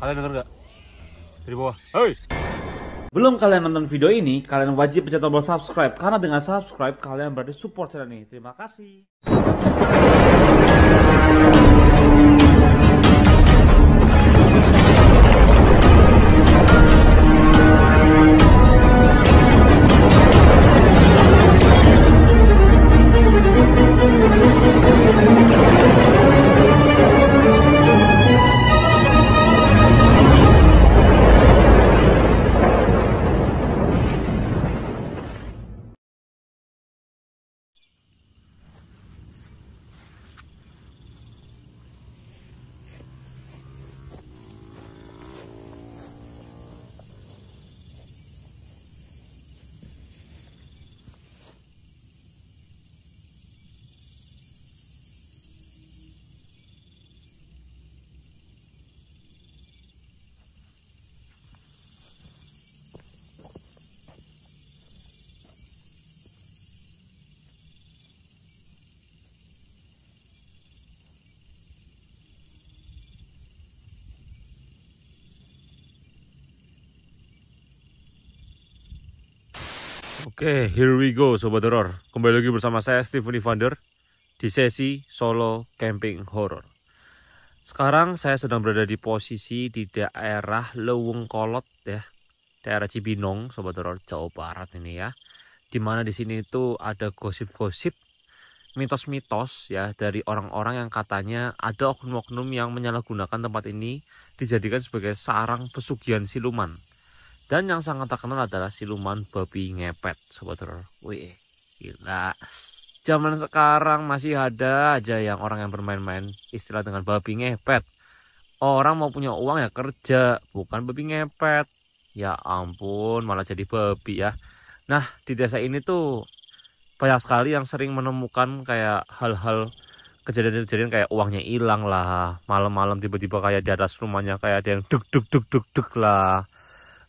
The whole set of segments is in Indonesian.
Kalian denger nggak? Dari bawah. Hei! Belum kalian nonton video ini, kalian wajib pencet tombol subscribe karena dengan subscribe kalian berarti support channel ini. Terima kasih. Oke, okay, here we go Sobat Horor. Kembali lagi bersama saya Steven Vander, di sesi solo camping horror. Sekarang saya sedang berada di posisi di daerah Leweng Kolot ya. Daerah Cibinong Sobat Horor, Jawa Barat ini ya. Dimana di sini itu ada gosip-gosip mitos-mitos ya dari orang-orang yang katanya ada oknum-oknum yang menyalahgunakan tempat ini dijadikan sebagai sarang pesugihan siluman dan yang sangat terkenal adalah siluman babi ngepet, sobat horor. Wih, gila. Zaman sekarang masih ada aja yang orang yang bermain-main istilah dengan babi ngepet. Orang mau punya uang ya kerja, bukan babi ngepet. Ya ampun, malah jadi babi ya. Nah, di desa ini tuh banyak sekali yang sering menemukan kayak hal-hal kejadian-kejadian kayak uangnya hilang lah, malam-malam tiba-tiba kayak di atas rumahnya kayak ada yang duk duk duk duk duk lah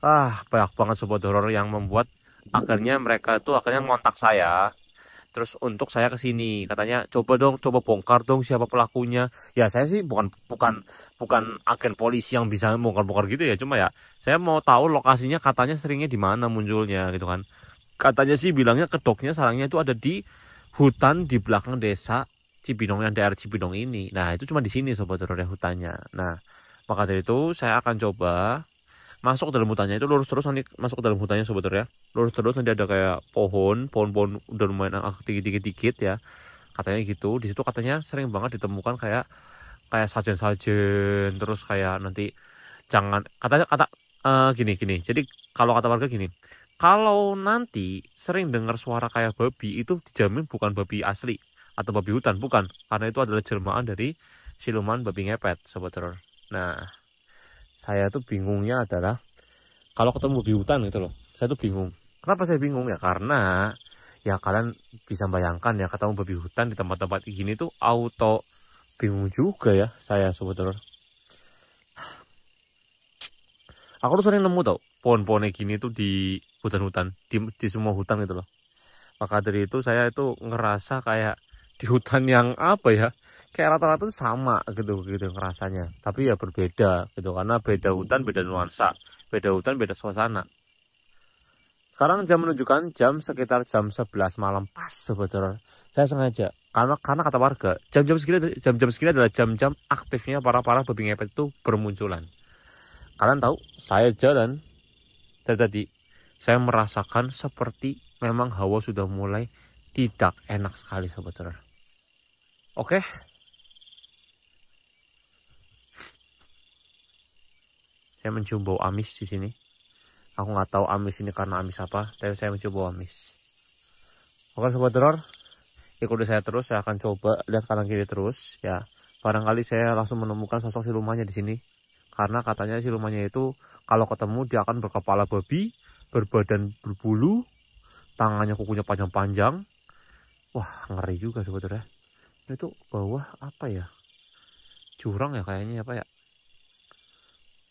ah banyak banget sobat horor yang membuat akhirnya mereka tuh akhirnya ngontak saya terus untuk saya kesini, katanya coba dong coba bongkar dong siapa pelakunya ya saya sih bukan bukan bukan agen polisi yang bisa bongkar-bongkar gitu ya cuma ya saya mau tahu lokasinya katanya seringnya di mana munculnya gitu kan katanya sih bilangnya kedoknya sarangnya itu ada di hutan di belakang desa Cibinong yang daerah Cibinong ini nah itu cuma di sini sobat horor ya, hutannya nah maka dari itu saya akan coba masuk ke dalam hutannya itu lurus terus nanti masuk ke dalam hutannya sebetulnya lurus terus nanti ada kayak pohon pohon-pohon udah lumayan agak tinggi tinggi dikit ya katanya gitu di situ katanya sering banget ditemukan kayak kayak sajen-sajen terus kayak nanti jangan katanya kata uh, gini gini jadi kalau kata warga gini kalau nanti sering dengar suara kayak babi itu dijamin bukan babi asli atau babi hutan bukan karena itu adalah jelmaan dari siluman babi ngepet sobat sebetulnya nah saya tuh bingungnya adalah kalau ketemu di hutan gitu loh saya tuh bingung kenapa saya bingung ya karena ya kalian bisa bayangkan ya ketemu babi hutan di tempat-tempat gini tuh auto bingung juga ya saya sebetulnya. aku tuh sering nemu tau pohon-pohonnya gini tuh di hutan-hutan di, di semua hutan gitu loh maka dari itu saya itu ngerasa kayak di hutan yang apa ya kayak rata-rata tuh sama gitu gitu rasanya tapi ya berbeda gitu karena beda hutan beda nuansa beda hutan beda suasana sekarang jam menunjukkan jam sekitar jam 11 malam pas sebetulnya saya sengaja karena karena kata warga jam-jam segini jam-jam segini adalah jam-jam aktifnya para para babi ngepet itu bermunculan kalian tahu saya jalan dari tadi saya merasakan seperti memang hawa sudah mulai tidak enak sekali sebetulnya oke Saya mencium bau amis di sini. Aku nggak tahu amis ini karena amis apa, tapi saya mencium bau amis. Oke sobat dror, ikuti saya terus. Saya akan coba lihat kanan kiri terus. Ya, barangkali saya langsung menemukan sosok silumannya di sini. Karena katanya silumannya itu kalau ketemu dia akan berkepala babi, berbadan berbulu, tangannya kukunya panjang-panjang. Wah ngeri juga sobat sebetulnya. Itu bawah apa ya? Curang ya kayaknya apa ya? ya?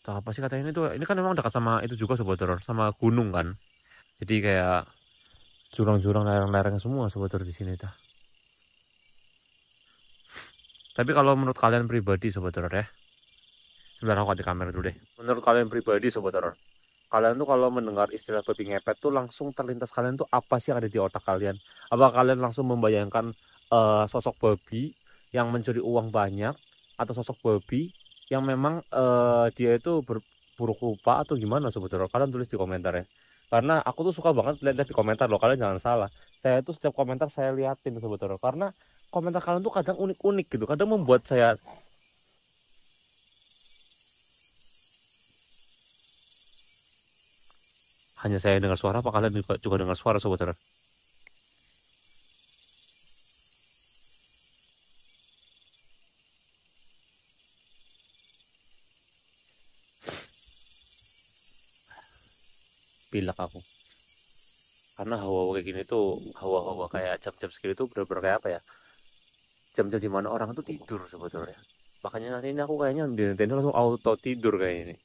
Tuh apa sih katanya ini tuh ini kan memang dekat sama itu juga sobat horor sama gunung kan jadi kayak jurang-jurang lereng-lereng semua sobat horor di sini tuh tapi kalau menurut kalian pribadi sobat horor ya sebentar aku di kamera dulu deh menurut kalian pribadi sobat horor kalian tuh kalau mendengar istilah babi ngepet tuh langsung terlintas kalian tuh apa sih yang ada di otak kalian apa kalian langsung membayangkan uh, sosok babi yang mencuri uang banyak atau sosok babi yang memang uh, dia itu berburuk rupa atau gimana sebetulnya kalian tulis di komentar ya karena aku tuh suka banget lihat di komentar loh kalian jangan salah saya tuh setiap komentar saya liatin sebetulnya karena komentar kalian tuh kadang unik-unik gitu kadang membuat saya hanya saya dengar suara apa kalian juga, dengar suara sebetulnya pilek aku karena hawa-hawa kayak gini tuh hawa-hawa kayak jam-jam segini tuh bener-bener kayak apa ya jam-jam dimana orang tuh tidur sebetulnya makanya nanti ini aku kayaknya di nanti langsung auto tidur kayak ini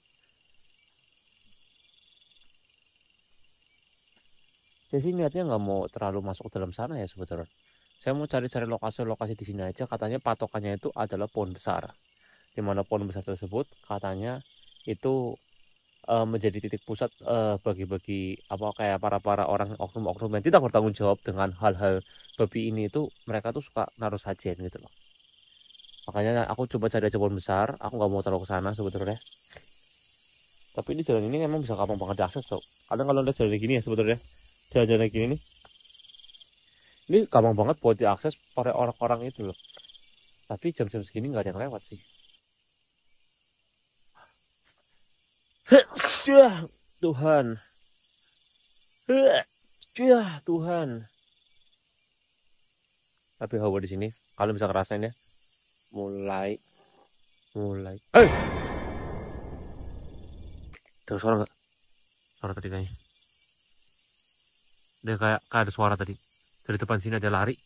saya sih niatnya nggak mau terlalu masuk ke dalam sana ya sebetulnya saya mau cari-cari lokasi-lokasi di sini aja katanya patokannya itu adalah pohon besar di mana pohon besar tersebut katanya itu uh, menjadi titik pusat uh, bagi-bagi apa kayak para para orang oknum-oknum yang tidak bertanggung jawab dengan hal-hal babi ini itu mereka tuh suka naruh sajian gitu loh makanya aku coba cari jebol besar aku nggak mau terlalu ke sana sebetulnya tapi ini jalan ini memang bisa gampang banget diakses tuh kadang kalau lihat jalan gini ya sebetulnya jalan-jalan gini nih ini gampang banget buat diakses oleh orang-orang itu loh tapi jam-jam segini nggak ada yang lewat sih Tuhan. Tuhan. Tapi hawa di sini, kalian bisa ngerasain ya. Mulai, mulai. Eh, ada dengar suara nggak? Suara tadi kayaknya. Dia kayak, kayak ada suara tadi. Dari depan sini ada lari.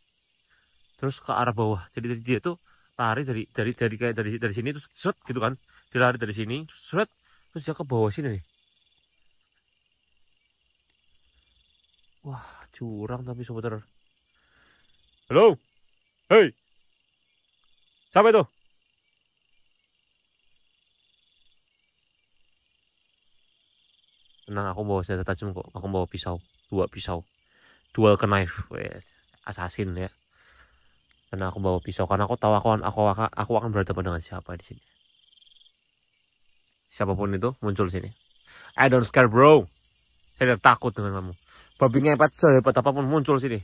Terus ke arah bawah. Jadi dia tuh lari dari dari dari kayak dari dari sini terus seret gitu kan. Dia lari dari sini, seret terus dia ke bawah sini nih wah curang tapi sebentar halo hei siapa itu tenang aku bawa senjata tajam kok aku bawa pisau dua pisau dual knife assassin ya karena aku bawa pisau karena aku tahu aku aku akan aku akan berhadapan dengan siapa di sini siapapun itu muncul sini. I don't scare bro. Saya tidak takut dengan kamu. Babi ngepet sehebat apapun muncul sini.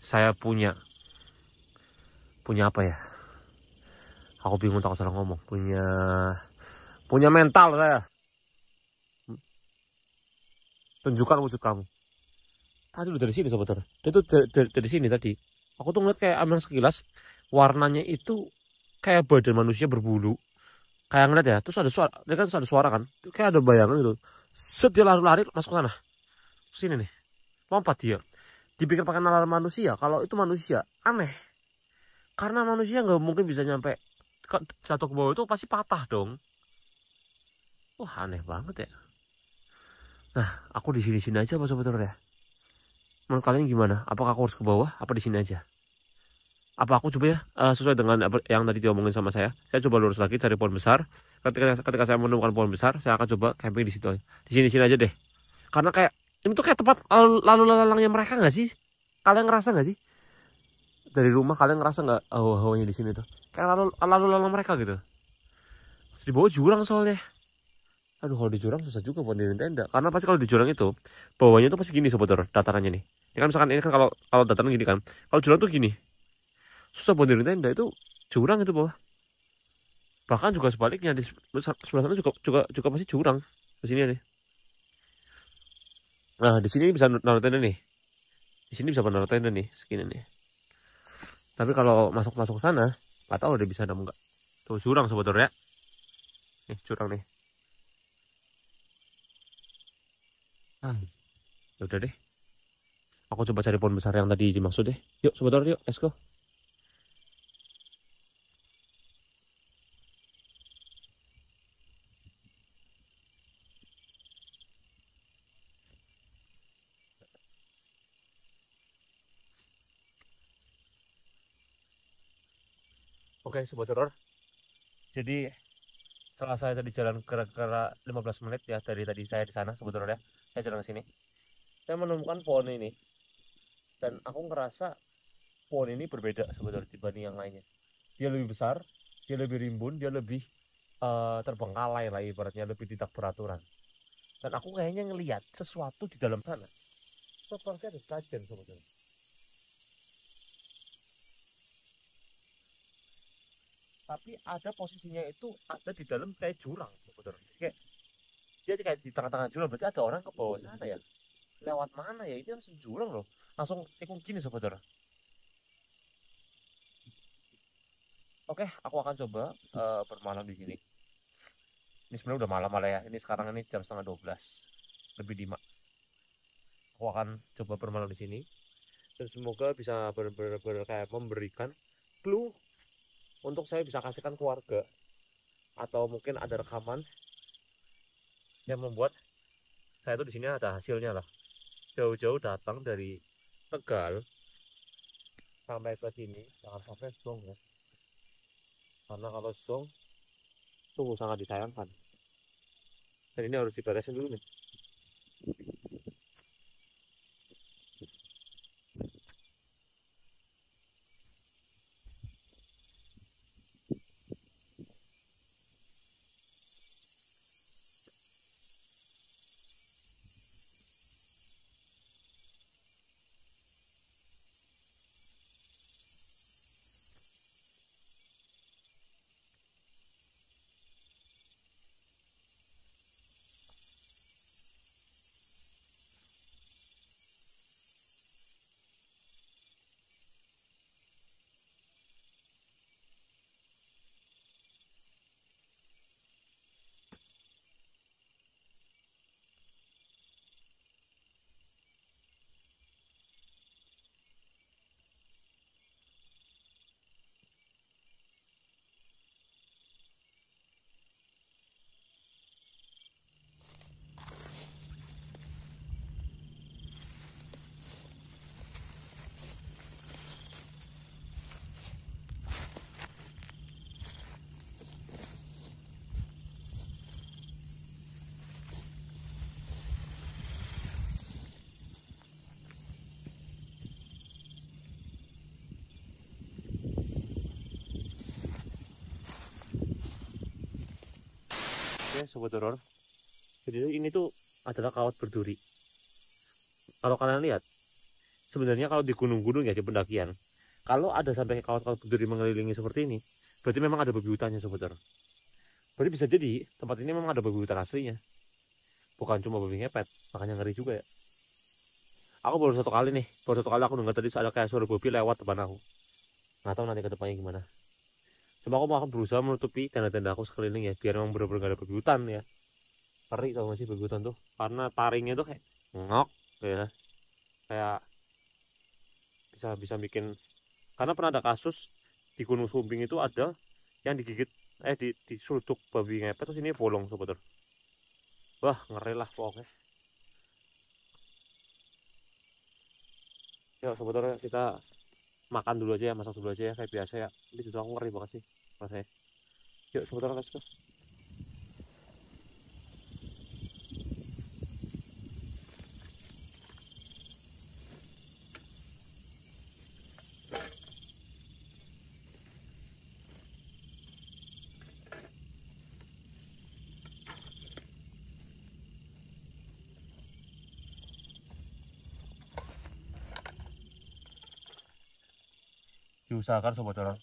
Saya punya punya apa ya? Aku bingung takut salah ngomong. Punya punya mental saya. Tunjukkan wujud kamu. Tadi udah dari sini sobat. Dia tuh dari, dari, dari sini tadi. Aku tuh ngeliat kayak aman sekilas warnanya itu kayak badan manusia berbulu kayak ngeliat ya terus ada suara dia kan ada suara kan kayak ada bayangan gitu set dia lari-lari masuk ke sana sini nih lompat dia dipikir pakai nalar manusia kalau itu manusia aneh karena manusia nggak mungkin bisa nyampe satu ke bawah itu pasti patah dong wah aneh banget ya nah aku di sini sini aja apa ya. menurut kalian gimana apakah aku harus ke bawah apa di sini aja apa aku coba ya uh, sesuai dengan yang tadi diomongin sama saya saya coba lurus lagi cari pohon besar ketika ketika saya menemukan pohon besar saya akan coba camping di situ di sini sini aja deh karena kayak ini tuh kayak tempat lalu lalangnya mereka nggak sih kalian ngerasa nggak sih dari rumah kalian ngerasa nggak oh, hawanya di sini tuh kayak lalu lalu lalang mereka gitu di bawah jurang soalnya aduh kalau di jurang susah juga buat di tenda karena pasti kalau di jurang itu bawahnya tuh pasti gini sebetulnya datarannya nih ini kan misalkan ini kan kalau kalau dataran gini kan kalau jurang tuh gini susah buat diri tenda itu jurang itu bawah bahkan juga sebaliknya di sebelah sana juga juga juga masih jurang di sini nih nah di sini bisa naruh tenda nih di sini bisa naruh tenda nih segini nih tapi kalau masuk masuk sana nggak tahu udah bisa ada enggak tuh jurang sebetulnya nih curang nih ah ya udah deh aku coba cari pohon besar yang tadi dimaksud deh yuk sebentar yuk let's go Oke, sobat horor. Jadi setelah saya tadi jalan kira-kira 15 menit ya dari tadi saya di sana sobat horor ya. Saya jalan ke sini. Saya menemukan pohon ini. Dan aku ngerasa pohon ini berbeda sobat dibanding yang lainnya. Dia lebih besar, dia lebih rimbun, dia lebih uh, terbengkalai lah ibaratnya lebih tidak beraturan. Dan aku kayaknya ngelihat sesuatu di dalam sana. Seperti ada sajian sebetulnya. tapi ada posisinya itu ada di dalam kayak jurang betul kayak dia kayak di tengah-tengah jurang berarti ada orang ke bawah sana ya lewat mana ya ini langsung jurang loh langsung ikut gini sebetulnya oke aku akan coba uh, bermalam di sini ini sebenarnya udah malam malah ya ini sekarang ini jam setengah 12 lebih 5 aku akan coba bermalam di sini dan semoga bisa benar-benar kayak memberikan clue untuk saya bisa kasihkan keluarga atau mungkin ada rekaman yang membuat saya tuh di sini ada hasilnya lah jauh-jauh datang dari Tegal sampai ke sini jangan sampai song ya karena kalau song sungguh sangat disayangkan dan ini harus diberesin dulu nih ya sobat horor jadi ini tuh adalah kawat berduri kalau kalian lihat sebenarnya kalau di gunung-gunung ya di pendakian kalau ada sampai kawat-kawat berduri mengelilingi seperti ini berarti memang ada babi hutannya sobat horor berarti bisa jadi tempat ini memang ada babi hutan aslinya bukan cuma babi ngepet makanya ngeri juga ya aku baru satu kali nih baru satu kali aku dengar tadi ada kayak suara babi lewat depan aku nggak tahu nanti ke depannya gimana cuma aku akan berusaha menutupi tenda-tenda aku sekeliling ya biar memang bener-bener gak ada babi ya Perih tau gak sih babi tuh karena taringnya tuh kayak ngok ya kayak bisa bisa bikin karena pernah ada kasus di Gunung Sumbing itu ada yang digigit eh di disulcuk babi ngepet terus ini bolong sobat wah ngeri lah pokoknya Yuk sebetulnya kita makan dulu aja ya masak dulu aja ya kayak biasa ya Ini juga aku ngeri banget sih rasanya yuk sebentar let's diusahakan sobat horor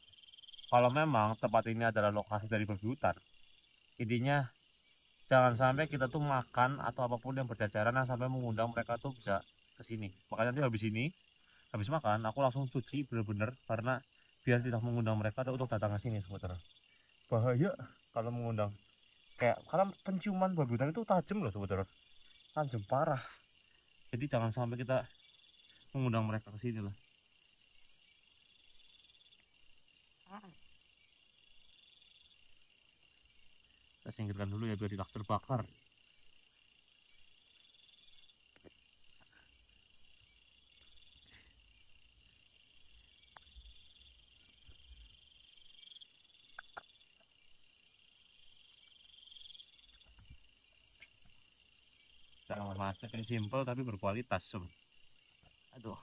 kalau memang tempat ini adalah lokasi dari babi hutan intinya jangan sampai kita tuh makan atau apapun yang berjajaran yang sampai mengundang mereka tuh bisa ke sini makanya nanti habis ini habis makan aku langsung cuci bener-bener karena biar tidak mengundang mereka untuk datang ke sini sobat horor bahaya kalau mengundang kayak kalau penciuman babi itu tajam loh sobat horor tajam parah jadi jangan sampai kita mengundang mereka ke sini lah kita singkirkan dulu ya biar tidak terbakar cara memasak yang simple tapi berkualitas sob. aduh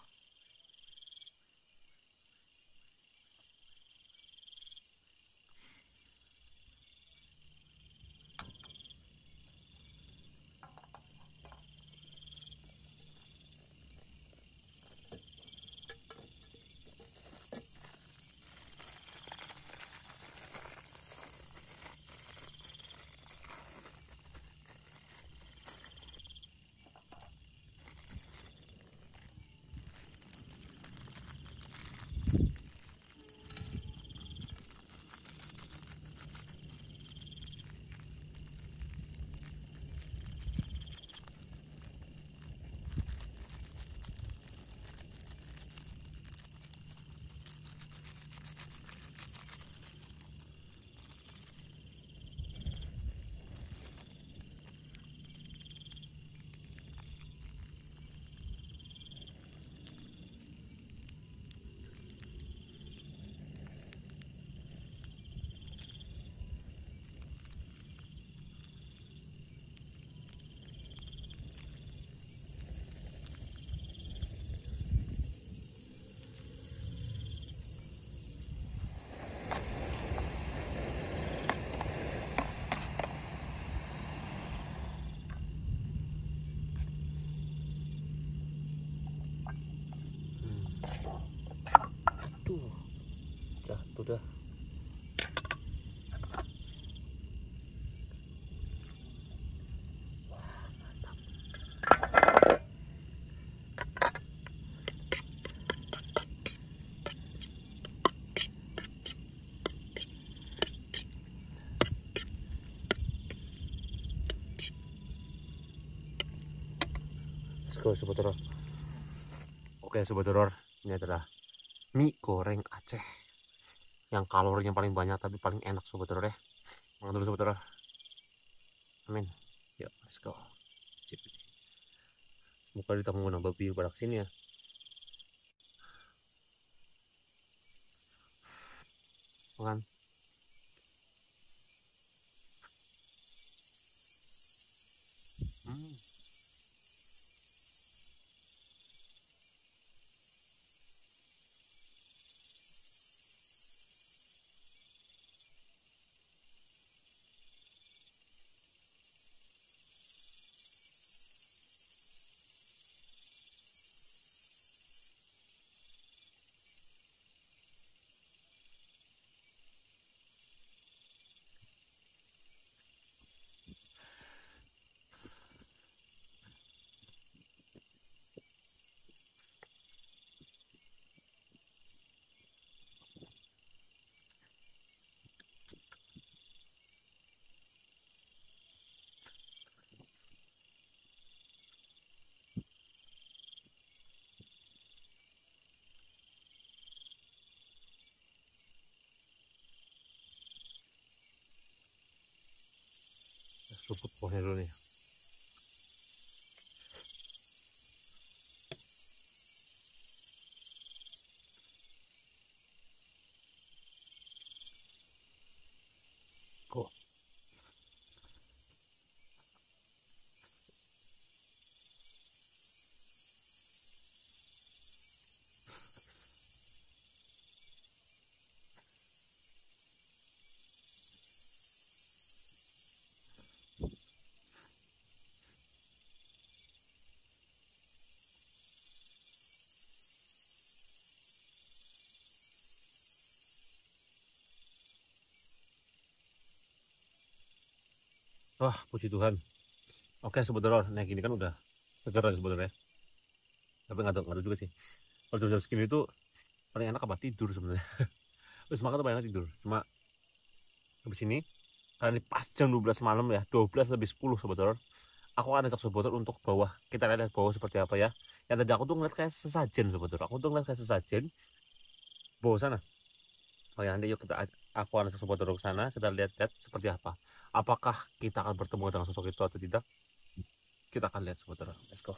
go sobat horor. Oke sobat horor, ini adalah mie goreng Aceh yang kalorinya paling banyak tapi paling enak sobat horor ya. Makan dulu sobat horor. Amin. Yuk, let's go. Muka ditanggung babi pada sini ya. Makan. 说不，我先说你。Wah, puji Tuhan. Oke, saudara, nah gini kan udah segar sebenarnya. Tapi nggak tahu juga sih. Kalau jam-jam segini itu paling enak apa tidur sebenarnya. Terus makan tuh paling enak tidur. Cuma habis ini karena ini pas jam 12 malam ya, 12 lebih 10 saudara. Aku akan ajak saudara untuk bawah. Kita lihat bawah seperti apa ya. Yang tadi aku tuh ngeliat kayak sesajen saudara. Aku tuh ngeliat kayak sesajen bawah sana. Oh ya nanti yuk kita aku akan sobat saudara ke sana kita lihat-lihat seperti apa apakah kita akan bertemu dengan sosok itu atau tidak kita akan lihat saudara let's go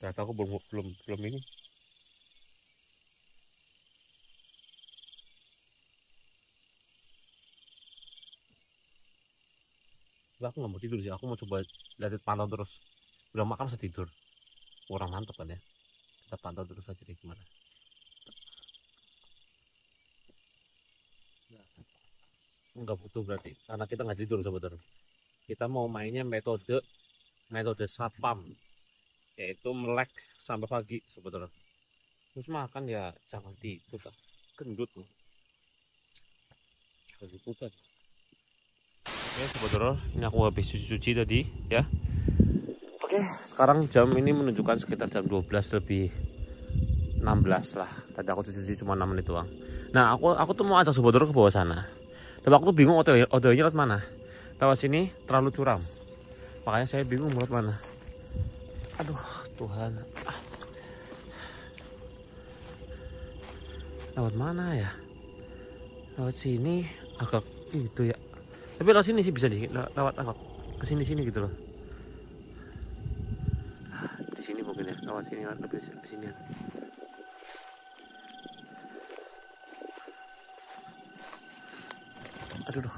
ternyata aku belum belum belum ini aku nggak mau tidur sih aku mau coba lihat pantau terus udah makan bisa tidur kurang mantap kan ya kita pantau terus aja deh gimana nggak butuh berarti karena kita nggak tidur sebetulnya kita mau mainnya metode metode satpam yaitu melek sampai pagi sebetulnya terus makan ya jangan tidur lah gendut loh oke sebetulnya ini aku habis cuci-cuci tadi ya oke sekarang jam ini menunjukkan sekitar jam 12 lebih 16 lah tadi aku cuci-cuci cuma 6 menit doang nah aku aku tuh mau ajak sebetulnya ke bawah sana tapi aku tuh bingung otw nya lewat mana. Lewat sini terlalu curam. Makanya saya bingung lewat mana. Aduh, Tuhan. Ah. Lewat mana ya? Lewat sini agak gitu ya. Tapi lewat sini sih bisa di lewat agak ke sini sini gitu loh. Ah, di sini mungkin ya. Lewat sini lewat lebih sini. Ya. aduh duh.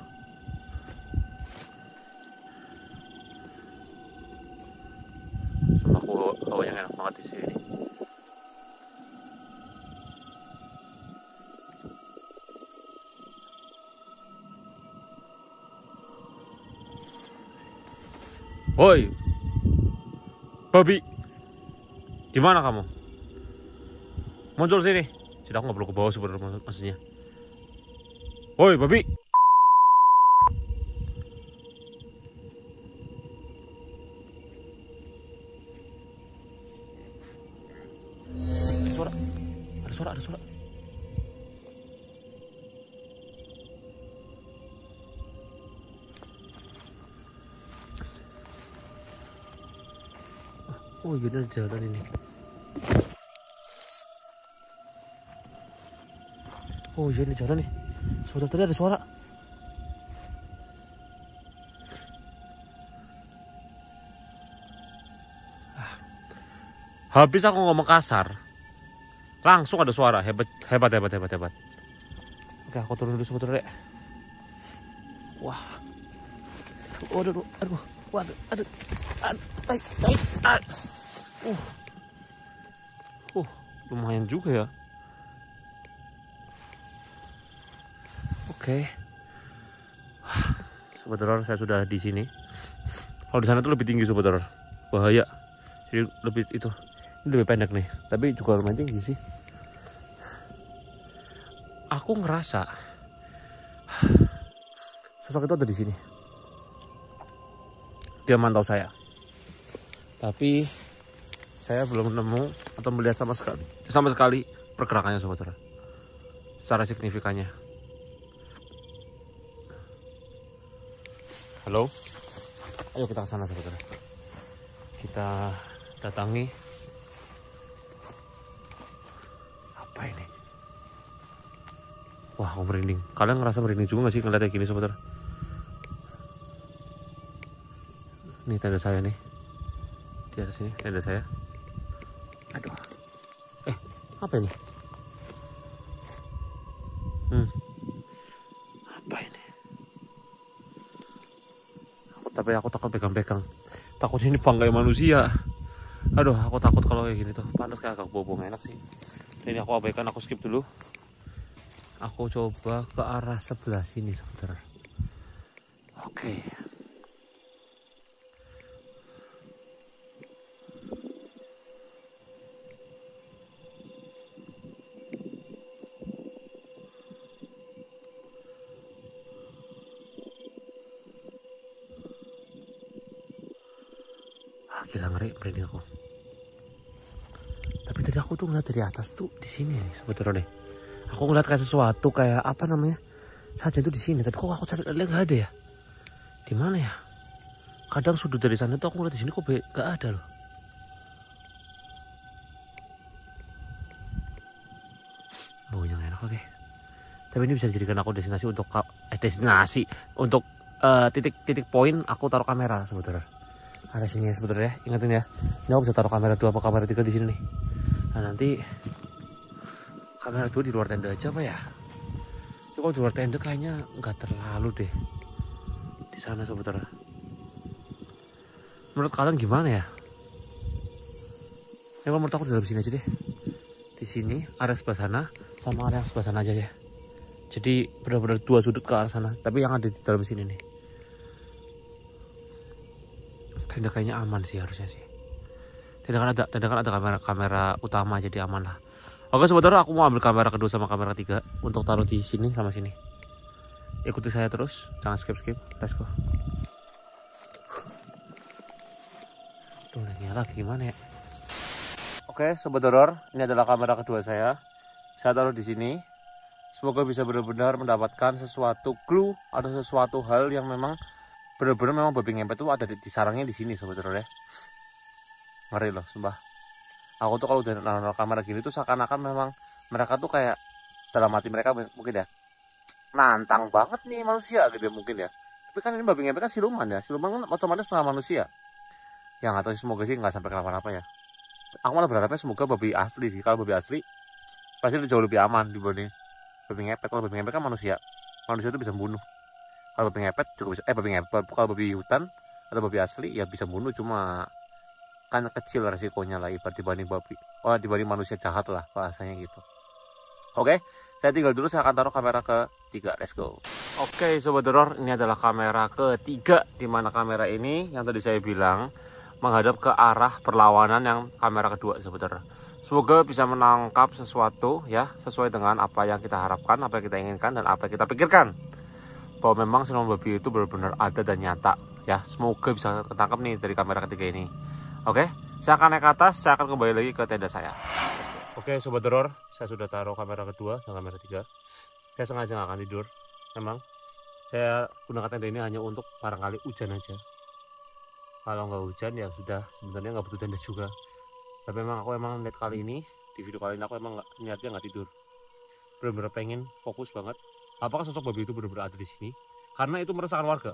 enak banget di sini. Woi, Babi, di mana kamu? Muncul sini. Sudah aku nggak perlu ke bawah sebenarnya maksudnya. Woi, Bobby. suara ada suara Oh iya ada jalan ini Oh iya ini jalan nih Suara tadi ada suara ah. Habis aku ngomong kasar Langsung ada suara. Hebat, hebat, hebat, hebat, hebat. Oke, aku turun dulu sebentar, Wah. Waduh, aduh, aduh. Waduh, aduh. Aduh, aduh, aduh. Uh. Uh, lumayan juga ya. Oke. Okay. Saudara saya sudah di sini. Kalau di sana tuh lebih tinggi saudara. Bahaya. Jadi lebih itu ini lebih pendek nih tapi juga lumayan tinggi sih aku ngerasa sosok itu ada di sini dia mantau saya tapi saya belum nemu atau melihat sama sekali sama sekali pergerakannya sobat saudara secara signifikannya halo ayo kita ke sana saudara kita datangi Wah, aku merinding. Kalian ngerasa merinding juga gak sih ngeliat kayak gini sebentar? Ini tanda saya nih. Di atas ini, tanda saya. Aduh. Eh, apa ini? Hmm. Apa ini? Aku, tapi aku takut pegang-pegang. Takutnya ini bangkai manusia. Aduh, aku takut kalau kayak gini tuh. Panas kayak agak bobo enak sih. Ini aku abaikan, aku skip dulu aku coba ke arah sebelah sini sebentar oke okay. ah, gila ngeri berani aku tapi tadi aku tuh ngeliat dari atas tuh di sini sebetulnya deh aku ngeliat kayak sesuatu kayak apa namanya saja itu di sini tapi kok aku cari lihat gak ada ya di mana ya kadang sudut dari sana tuh aku ngeliat di sini kok gak ada loh Bau yang enak oke tapi ini bisa dijadikan aku destinasi untuk eh, destinasi untuk titik-titik eh, uh, poin aku taruh kamera sebetulnya ada sini ya sebetulnya Ingatin ya ini aku bisa taruh kamera dua apa kamera tiga di sini nih nah nanti kamera itu di luar tenda aja pak ya cuma di luar tenda kayaknya nggak terlalu deh di sana sebetulnya menurut kalian gimana ya ya kalau menurut aku di dalam sini aja deh di sini area sebelah sana sama area sebelah sana aja ya jadi benar-benar dua sudut ke arah sana tapi yang ada di dalam sini nih tenda kayaknya aman sih harusnya sih Tidak kan ada tenda kan ada kamera kamera utama jadi aman lah Oke sebentar aku mau ambil kamera kedua sama kamera ketiga untuk taruh di sini sama sini. Ikuti saya terus, jangan skip-skip. Let's go. Tuh, nyala gimana ya? Oke, sobat horror, ini adalah kamera kedua saya. Saya taruh di sini. Semoga bisa benar-benar mendapatkan sesuatu clue atau sesuatu hal yang memang benar-benar memang babi ngepet itu ada di, di sarangnya di sini sobat horror ya. Ngeri loh, sumpah aku tuh kalau udah nonton kamera gini tuh seakan-akan memang mereka tuh kayak dalam mati mereka mungkin ya nantang banget nih manusia gitu mungkin ya tapi kan ini babi ngepet kan siluman ya siluman kan otomatis setengah manusia yang atau semoga sih nggak sampai kenapa apa ya aku malah berharapnya semoga babi asli sih kalau babi asli pasti jauh lebih aman dibanding babi ngepet kalau babi ngepet kan manusia manusia itu bisa bunuh kalau babi ngepet cukup bisa eh babi ngepet kalau babi hutan atau babi asli ya bisa bunuh cuma kan kecil resikonya lah ibarat dibanding babi wah oh, dibanding manusia jahat lah bahasanya gitu oke saya tinggal dulu saya akan taruh kamera ke tiga let's go oke sobat doror ini adalah kamera ketiga dimana kamera ini yang tadi saya bilang menghadap ke arah perlawanan yang kamera kedua sobat doror Semoga bisa menangkap sesuatu ya sesuai dengan apa yang kita harapkan, apa yang kita inginkan dan apa yang kita pikirkan. Bahwa memang senang babi itu benar-benar ada dan nyata ya. Semoga bisa ketangkap nih dari kamera ketiga ini. Oke, saya akan naik ke atas, saya akan kembali lagi ke tenda saya. Oke, sobat teror, saya sudah taruh kamera kedua dan kamera tiga. Saya sengaja nggak akan tidur, memang. Saya gunakan tenda ini hanya untuk barangkali hujan aja. Kalau nggak hujan ya sudah, sebenarnya nggak butuh tenda juga. Tapi memang aku emang lihat kali ini, di video kali ini aku emang gak, niatnya nggak tidur. Bener-bener pengen fokus banget. Apakah sosok babi itu benar-benar ada di sini? Karena itu meresahkan warga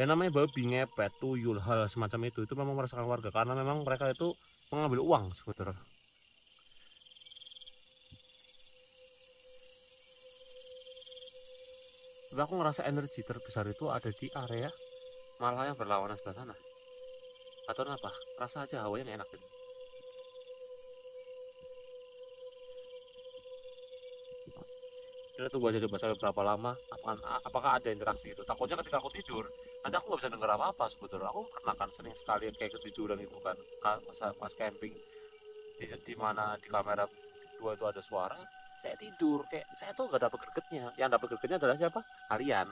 yang namanya babi ngepet tuyul hal semacam itu itu memang merasakan warga karena memang mereka itu mengambil uang sebetulnya Tapi aku ngerasa energi terbesar itu ada di area malah yang berlawanan sebelah sana. Atau apa? Rasa aja hawa yang enak gitu. Kita tunggu aja coba sampai berapa lama, apakah ada interaksi itu. Takutnya ketika aku tidur, nanti aku nggak bisa denger apa apa sebetulnya aku pernah kan sering sekali kayak ketiduran itu kan masa pas camping di, di mana di kamera dua itu ada suara saya tidur kayak saya tuh gak dapet gregetnya yang dapet gregetnya adalah siapa kalian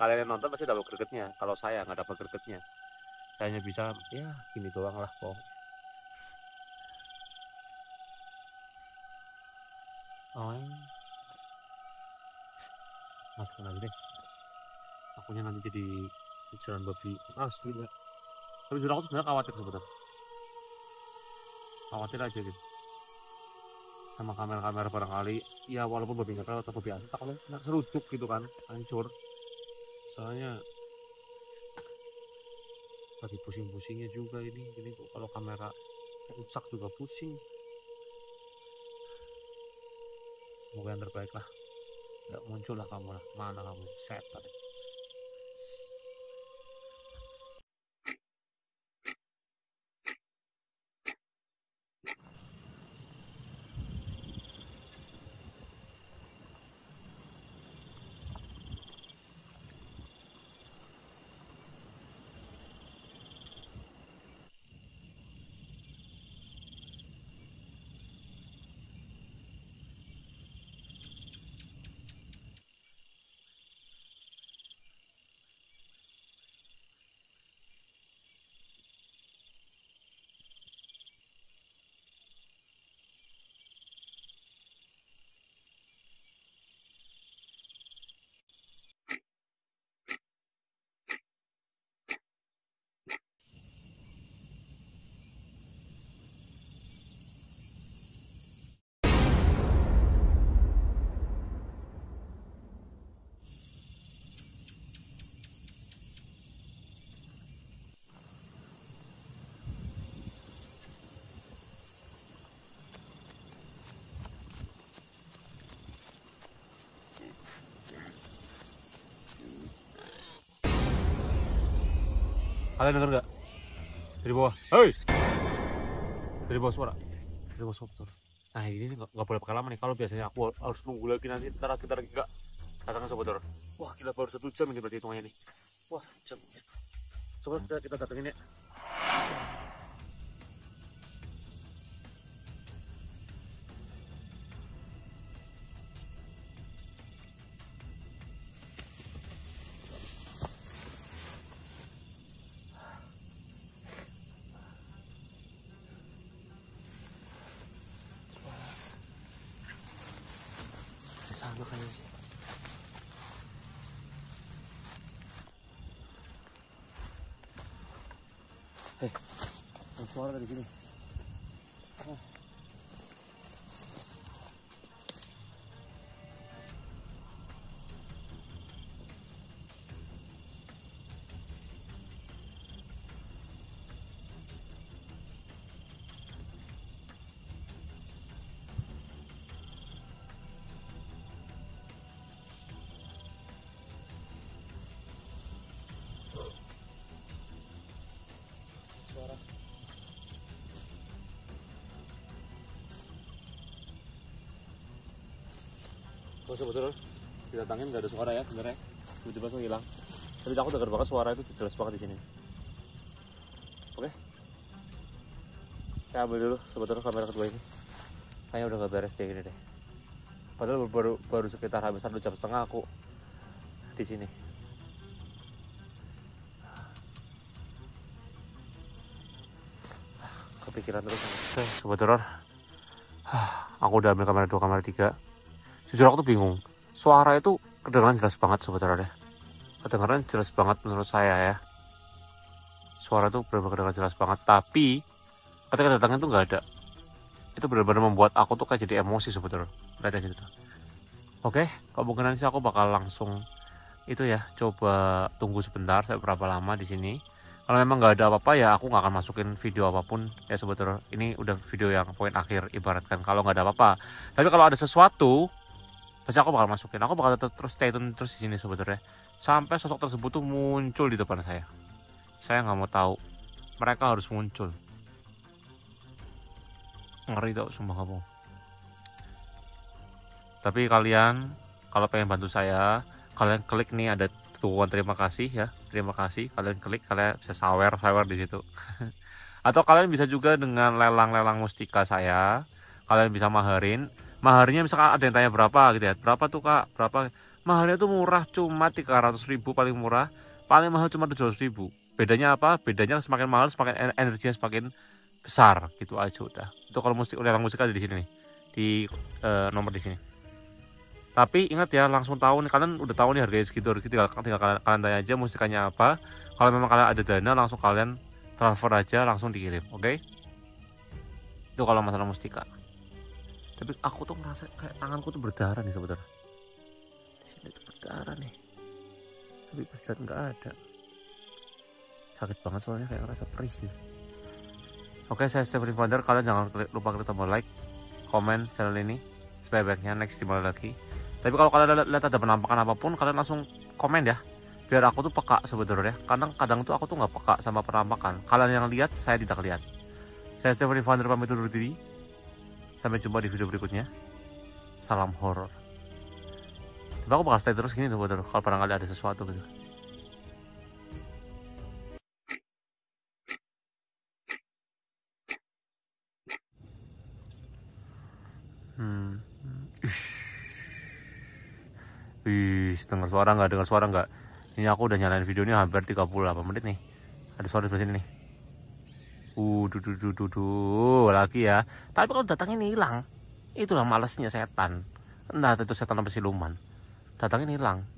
kalian yang nonton pasti dapet gregetnya kalau saya nggak dapet gregetnya saya hanya bisa ya gini doang lah kok oh masuk lagi deh takutnya nanti jadi jalan babi asli ah, ya tapi sudah aku sebenarnya khawatir sebenarnya khawatir aja gitu sama kamera-kamera barangkali ya walaupun babi ngepel atau babi asli takutnya kena nah, serucuk gitu kan hancur soalnya lagi pusing-pusingnya juga ini ini kalau kamera rusak juga pusing semoga yang terbaik lah nggak muncul lah kamu lah mana kamu setan Kalian dengar nggak? Dari bawah. Hei. Dari bawah suara. Dari bawah suara. Nah ini nggak boleh pakai lama nih. Kalau biasanya aku harus nunggu lagi nanti ntar kita lagi nggak datangnya sobat horor. Wah kita baru satu jam ini berarti hitungannya nih. Wah jam. Sobat kita, kita datengin ya. makanya sih Hei, eh, suara dari sini. oh sebetulnya didatangin gak ada suara ya sebenarnya tiba-tiba langsung hilang tapi aku dengar banget suara itu jelas banget di sini oke saya ambil dulu sebetulnya kamera kedua ini kayaknya udah gak beres kayak gini deh padahal baru baru sekitar habis satu jam setengah aku di sini kepikiran terus eh, sebetulnya ah, aku udah ambil kamera dua kamera tiga jujur aku tuh bingung suara itu kedengaran jelas banget sebetulnya. kedengaran jelas banget menurut saya ya suara itu benar-benar kedengaran jelas banget tapi ketika datangnya tuh nggak ada itu benar-benar membuat aku tuh kayak jadi emosi sebetulnya berada gitu oke kemungkinan sih aku bakal langsung itu ya coba tunggu sebentar saya berapa lama di sini kalau memang nggak ada apa-apa ya aku nggak akan masukin video apapun ya sebetulnya ini udah video yang poin akhir ibaratkan kalau nggak ada apa-apa tapi kalau ada sesuatu pasti aku bakal masukin aku bakal tetap terus stay tune terus di sini sebetulnya sampai sosok tersebut tuh muncul di depan saya saya nggak mau tahu mereka harus muncul ngeri tau sumpah kamu tapi kalian kalau pengen bantu saya kalian klik nih ada tuan terima kasih ya terima kasih kalian klik kalian bisa sawer sawer di situ atau kalian bisa juga dengan lelang-lelang mustika saya kalian bisa maharin maharnya misalkan ada yang tanya berapa gitu ya berapa tuh kak berapa maharnya tuh murah cuma 300 ribu paling murah paling mahal cuma 700 ribu bedanya apa bedanya semakin mahal semakin energinya semakin besar gitu aja udah itu kalau musik udah musik ada di sini nih di e, nomor di sini tapi ingat ya langsung tahu nih kalian udah tahu nih harganya segitu harga tinggal, tinggal kalian, kalian tanya aja musikannya apa kalau memang kalian ada dana langsung kalian transfer aja langsung dikirim oke okay? itu kalau masalah mustika tapi aku tuh ngerasa kayak tanganku tuh berdarah nih sebentar di sini tuh berdarah nih tapi pas lihat nggak ada sakit banget soalnya kayak ngerasa perih sih oke saya Stephen Wonder kalian jangan lupa klik tombol like komen channel ini supaya banyaknya next dimulai lagi tapi kalau kalian lihat ada penampakan apapun kalian langsung komen ya biar aku tuh peka sebetulnya kadang kadang tuh aku tuh nggak peka sama penampakan kalian yang lihat saya tidak lihat saya Stephanie Vander pamit undur diri Sampai jumpa di video berikutnya. Salam horor. Tapi aku bakal stay terus gini tuh, tuh kalau barangkali ada sesuatu gitu. Hmm. Ih, dengar suara nggak? Dengar suara nggak? Ini aku udah nyalain videonya hampir 38 menit nih. Ada suara di sini nih. Uh, duh, duh, duh, duh, lagi ya. Tapi kalau datang ini hilang, itulah malesnya setan. Nah itu setan apa siluman. Datang ini hilang.